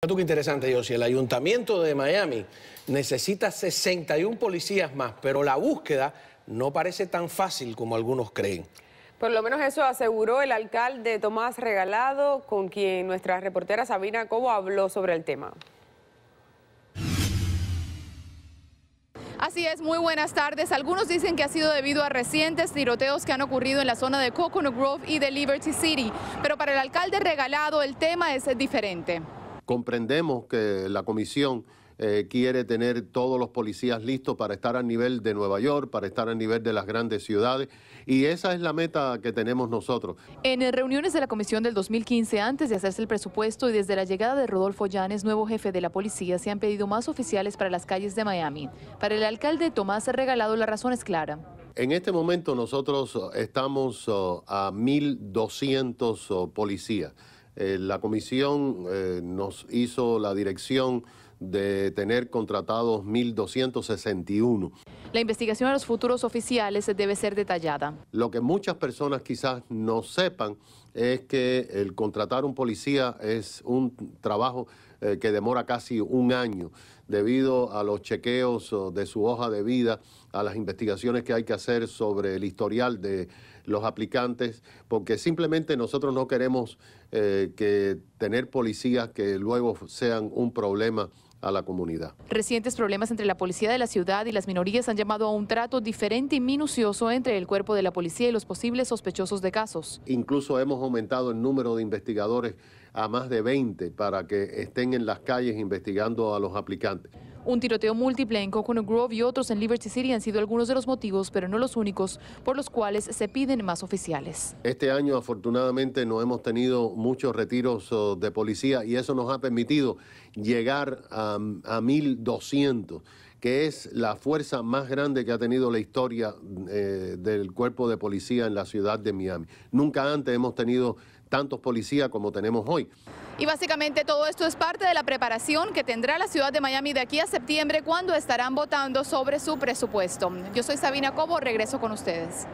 Qué interesante, Y El ayuntamiento de Miami necesita 61 policías más, pero la búsqueda no parece tan fácil como algunos creen. Por lo menos eso aseguró el alcalde Tomás Regalado, con quien nuestra reportera Sabina Cobo habló sobre el tema. Así es, muy buenas tardes. Algunos dicen que ha sido debido a recientes tiroteos que han ocurrido en la zona de Coconut Grove y de Liberty City, pero para el alcalde Regalado el tema es diferente. Comprendemos que la comisión eh, quiere tener todos los policías listos para estar a nivel de Nueva York, para estar a nivel de las grandes ciudades. Y esa es la meta que tenemos nosotros. En reuniones de la Comisión del 2015, antes de hacerse el presupuesto y desde la llegada de Rodolfo Llanes, nuevo jefe de la policía, se han pedido más oficiales para las calles de Miami. Para el alcalde Tomás Regalado, la razón es clara. En este momento nosotros estamos oh, a 1.200 policías. Eh, la comisión eh, nos hizo la dirección de tener contratados 1.261. La investigación a los futuros oficiales debe ser detallada. Lo que muchas personas quizás no sepan es que el contratar un policía es un trabajo eh, que demora casi un año debido a los chequeos oh, de su hoja de vida, a las investigaciones que hay que hacer sobre el historial de los aplicantes, porque simplemente nosotros no queremos eh, que tener policías que luego sean un problema a la comunidad. Recientes problemas entre la policía de la ciudad y las minorías han llamado a un trato diferente y minucioso entre el cuerpo de la policía y los posibles sospechosos de casos. Incluso hemos aumentado el número de investigadores a más de 20 para que estén en las calles investigando a los aplicantes. Un tiroteo múltiple en Coconut Grove y otros en Liberty City han sido algunos de los motivos, pero no los únicos, por los cuales se piden más oficiales. Este año afortunadamente no hemos tenido muchos retiros oh, de policía y eso nos ha permitido llegar a, 1.200 que es la fuerza más grande que ha tenido la historia eh, del cuerpo de policía en la ciudad de Miami. Nunca antes hemos tenido tantos policías como tenemos hoy. Y básicamente todo esto es parte de la preparación que tendrá la ciudad de Miami de aquí a septiembre cuando estarán votando sobre su presupuesto. Yo soy Sabina Cobo, regreso con ustedes.